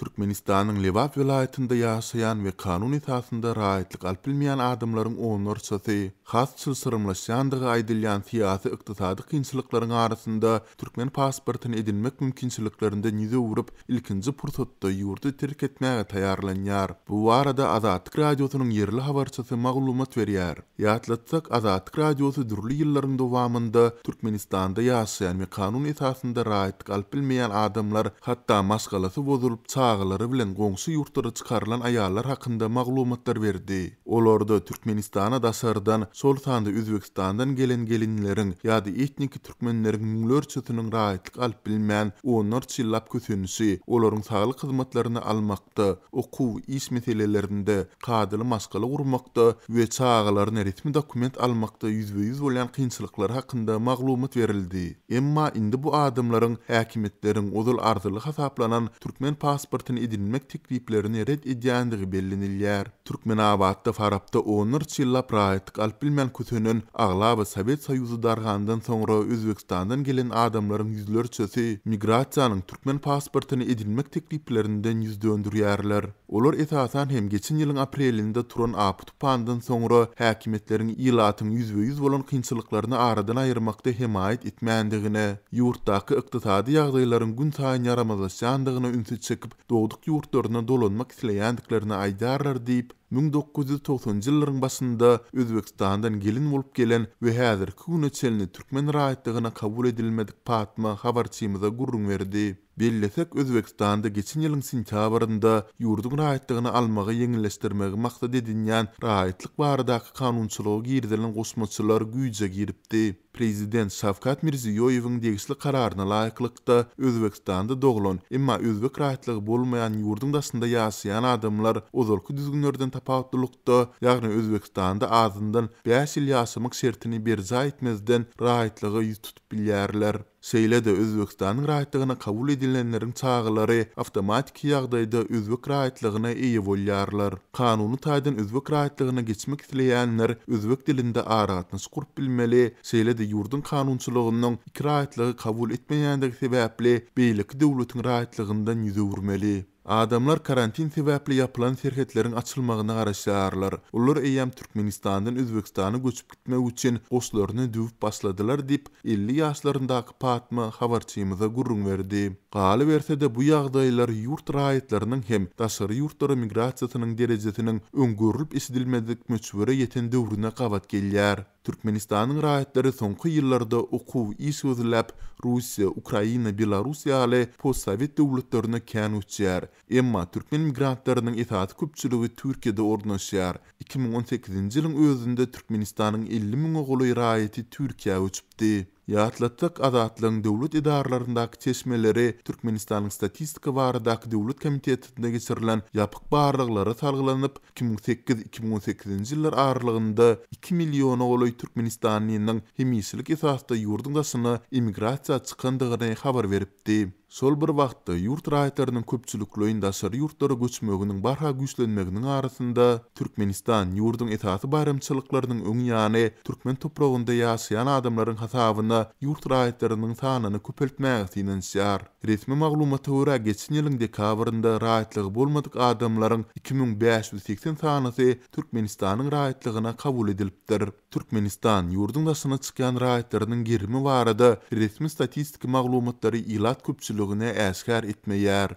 Türkmenistan'ın Levap vilayetinde yaşayan ve kanun itasında rahatlık alp bilmeyen adımların onlar çatı, has çılsırımlaşyandığı aydilyan siyasi iktisadi kinçilikların arasında Türkmen pasportini edinmek mümkinçiliklerinde nize uğrup ilkinci pursotta yurdu terk etmeye tayarlanyar. Bu arada Azatik Radyosu'nun yerli havarçası mağlumat veriyar. Yatlatsak Azatik Radyosu dürlü yılların dovamında Türkmenistan'da yaşayan ve kanun itasında rahatlık alp bilmeyen adımlar hatta maskalası bozulup çatı ğları vən gosi yurtları çıkarılan ayağalar haqında maglumotlar verdi. Olor Türkmenistan’a dasarıdan solhanddı zvekstandan gelen gelinlərin yadi etnikiki Türkmen nəri mülör çüttünün rahatettliq al bilmən 10çıillab köthönü Oların sağlı qizmatlarını almaqda o kuv işmet elllerinderində qadilı masqılı urmaqda ve çağalların nəritmi dokument almaqda yüzyüz volan qinçıılıqları haqında maglumot verildi. Emma indi bu adımların əkimtlərin oül ardılı xasaplanan Türkən Paspas pasportyny edinmek tekliplerini red edýändigi bellinilýär. Türkmen awatda farapda onur çylla praktik alp bilmän kütünün aglaby Sowet Soyuzu dargandan soňra Özbekistandan gelen adamlaryň ýüzlerçesi migrasiýanyň türkmen pasportyny edinmek tekliplerinden ýüzdöndürýärler. Olar esasan hem geçen ýylyň aprelinde turan aput pandan soňra häkimetleriň yüz ve yüz bolan kynçylyklaryny aradan aýyrmakda himayet etmeýändigine, ýurtdaky ykdysady ýagdaýlaryň gün saýyn ýaramazlaşýandygyny ünsi çekip, dogduk ýurtlaryna dolanmak isleýändiklerini aydarlar diýip 1990-njy ýyllaryň başynda Özbekistandan gelin bolup gelen we häzir kuny çelni türkmen raýatlygyna kabul edilmedik patma habarçymyza gurrun berdi. Bellesek Özbekistanda geçen ýylyň sentýabrynda ýurdun raýatlygyny almagy ýeňilleşdirmegi maksat edinýän raýatlyk barady kanunçylyga girdilen gosmaçylar güýje giripdi. Prezident Şavkat Mirziyoyevin degisli kararına laýyklykda Özbekistan'da doğulun, emma Özbek rahatlığı bolmayan yurdundasında yasayan adamlar ozolku düzgünlerden tapawutlukda, ýagny Özbekistanda azyndan 5 ýyl ýaşamak şertini bir zaýtmezden raýatlygy ýutup bilýärler. Seylede, de Özbekistanyň raýatlygyna kabul edilenleriň çağlary avtomatik ýagdaýda Özbek raýatlygyna eýe bolýarlar. Kanuny taýdan Özbek raýatlygyna geçmek isleýänler Özbek dilinde aýratyny sukurp bilmeli. Seylede, de ýurdun iki raýatlygy kabul etmeýändigi sebäpli beýlik döwletiň raýatlygyndan ýüzüwürmeli. Adamlar karantin sebäpli ýapylan serhetleriň açylmagyna garaşýarlar. Ulur eýem Türkmenistan'dan Özbekistany göçüp gitmek üçin goşlaryny düwüp başladylar dip 50 pa Atma habarçymyza gurrun berdi. Gaaly berse de bu ýagdaýlar yurt raýatlarynyň hem daşary ýurtlara migrasiýasynyň derejesiniň öňgörülip isdilmedik möçwere ýeten döwrüne gabat gelýär. Türkmenistanyň raýatlary soňky ýyllarda okuw iş özüläp Russiýa, Ukraina, Belarusiýa ýaly postsowet döwletlerine kän Emma türkmen migrantlarynyň itaat köpçüligi Türkiýede ornaşýar. 2018-nji ýylyň özünde Türkmenistanyň 50 müň oguly raýaty Türkiýä uçupdy. Yatlatyk azatlygyň döwlet idaralaryndaky çeşmeleri Türkmenistanyň statistika barady döwlet komitetinde geçirilen ýapyk barlyklary salgylanyp 2008-2018-nji ýyllar 2 million goly Türkmenistanynyň hemisilik esasda ýurdundasyna immigrasiýa çykandygyny habar beripdi. Sol bir wagtda yurt raýatlarynyň köpçülikli ýurtlar ýurtlary göçmeginiň barha güýçlenmeginiň arasynda Türkmenistan ýurdunyň etahaty baýramçylyklarynyň öňe ýany türkmen toprağynda ýaşaýan adamlaryň hasabyny ýurt raýatlarynyň sanyny köpeltmek diýen şeýar. Resmi maglumat töwre geçen ýylyň dekabrynda raýatlygy bolmadyk adamlaryň 2580 sanyny Türkmenistanyň raýatlygyna kabul edilipdir. Түркменистан, юрдың дашына чыккан райтарының герми варады ресми статистика мағлуматтары илат көпчілігіне әсхәр итмейәр.